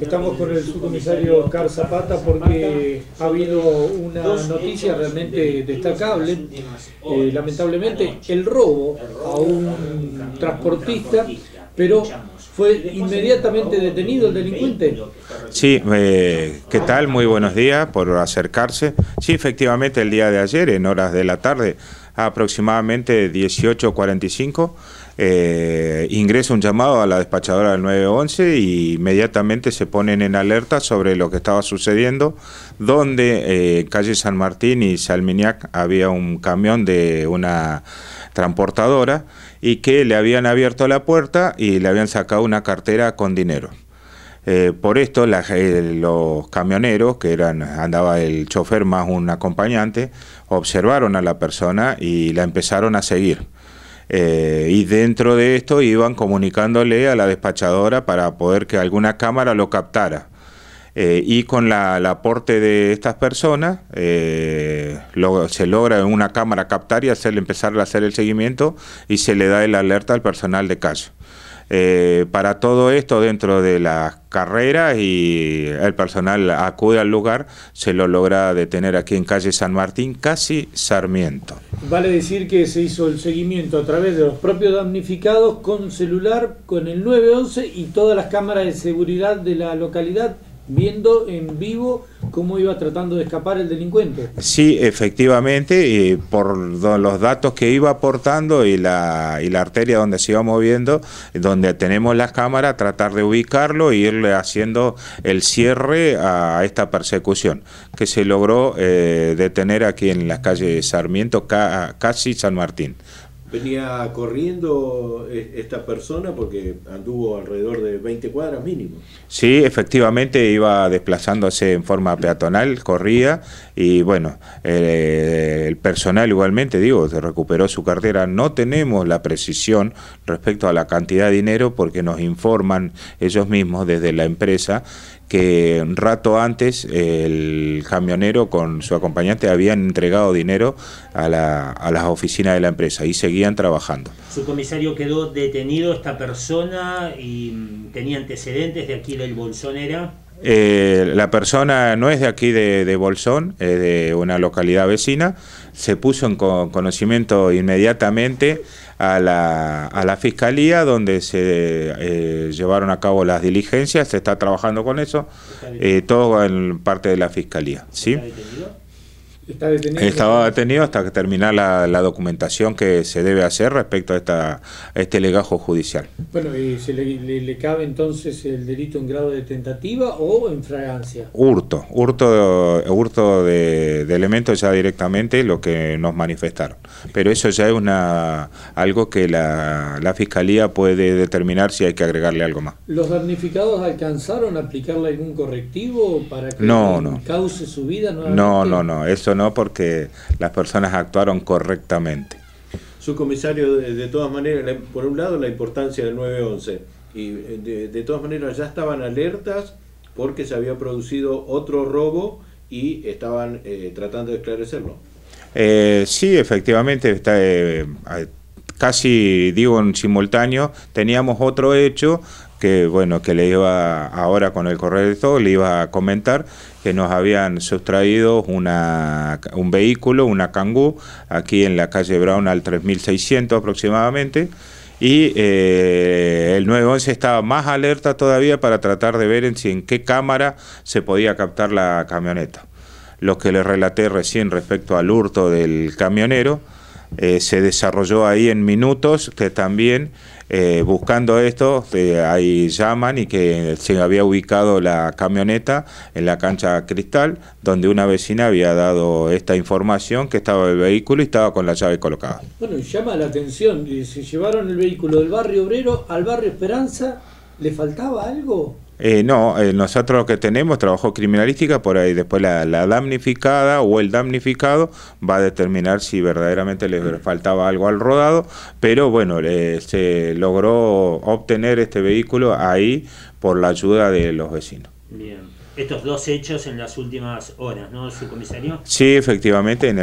Estamos con el subcomisario Carl Zapata porque ha habido una noticia realmente destacable. Eh, lamentablemente, el robo a un transportista, pero fue inmediatamente detenido el delincuente. Sí, eh, ¿qué tal? Muy buenos días por acercarse. Sí, efectivamente, el día de ayer, en horas de la tarde, aproximadamente 18.45, eh, ingresa un llamado a la despachadora del 911 y inmediatamente se ponen en alerta sobre lo que estaba sucediendo, donde eh, calle San Martín y Salminiac había un camión de una transportadora y que le habían abierto la puerta y le habían sacado una cartera con dinero. Eh, por esto los camioneros, que eran andaba el chofer más un acompañante, observaron a la persona y la empezaron a seguir. Eh, y dentro de esto iban comunicándole a la despachadora para poder que alguna cámara lo captara. Eh, y con la, el aporte de estas personas eh, se logra en una cámara captar y hacerle empezar a hacer el seguimiento y se le da el alerta al personal de caso. Eh, para todo esto, dentro de las carreras y el personal acude al lugar, se lo logra detener aquí en calle San Martín, casi Sarmiento. Vale decir que se hizo el seguimiento a través de los propios damnificados con celular, con el 911 y todas las cámaras de seguridad de la localidad, viendo en vivo cómo iba tratando de escapar el delincuente. Sí, efectivamente, y por los datos que iba aportando y la, arteria donde se iba moviendo, donde tenemos las cámaras, tratar de ubicarlo e irle haciendo el cierre a esta persecución que se logró eh, detener aquí en las calles Sarmiento, casi San Martín. Venía corriendo eh, esta persona porque anduvo alrededor de 20 cuadras mínimo. Sí, efectivamente iba desplazándose en forma peatonal, corría y bueno, eh, el personal igualmente, digo, se recuperó su cartera. No tenemos la precisión respecto a la cantidad de dinero porque nos informan ellos mismos desde la empresa que un rato antes el camionero con su acompañante habían entregado dinero a, las oficinas de la empresa y seguían trabajando. Su comisario quedó detenido esta persona y mm, tenía antecedentes de aquí del Bolsonera. Eh, la persona no es de aquí de, de Bolsón, es de una localidad vecina, se puso en conocimiento inmediatamente a la, fiscalía donde se eh, llevaron a cabo las diligencias, se está trabajando con eso, eh, todo en parte de la fiscalía. ¿sí? Estaba detenido hasta que terminara la, documentación que se debe hacer respecto a, esta, este legajo judicial. Bueno, ¿y se le, cabe entonces el delito en grado de tentativa o en fragancia? Hurto, hurto, hurto de, elementos ya directamente lo que nos manifestaron. Pero eso ya es una algo que la, la Fiscalía puede determinar si hay que agregarle algo más. ¿Los damnificados alcanzaron a aplicarle algún correctivo para que no, cause su vida No, no, no, eso porque las personas actuaron correctamente. Su comisario de todas maneras, por un lado la importancia del 911 y eh, de, todas maneras ya estaban alertas porque se había producido otro robo y estaban eh, tratando de esclarecerlo. Eh, sí, efectivamente, está, casi digo en simultáneo, teníamos otro hecho que bueno, que le iba ahora con el correo de todo, le iba a comentar que nos habían sustraído una, un vehículo, una Kangoo, aquí en la calle Brown al 3600 aproximadamente. Y eh, el 911 estaba más alerta todavía para tratar de ver en, en qué cámara se podía captar la camioneta. Lo que le relaté recién respecto al hurto del camionero, eh, se desarrolló ahí en minutos, que también eh, buscando esto, eh, ahí llaman y que se había ubicado la camioneta en la cancha Cristal, donde una vecina había dado esta información que estaba el vehículo y estaba con la llave colocada. Bueno, llama la atención, se llevaron el vehículo del barrio obrero al barrio Esperanza, ¿le faltaba algo? Eh, no, eh, nosotros lo que tenemos, trabajo criminalística, por ahí después la, damnificada o el damnificado va a determinar si verdaderamente le faltaba algo al rodado, pero bueno, eh, se logró obtener este vehículo ahí por la ayuda de los vecinos. Bien, estos dos hechos en las últimas horas, ¿no, su comisario? Sí, efectivamente, en el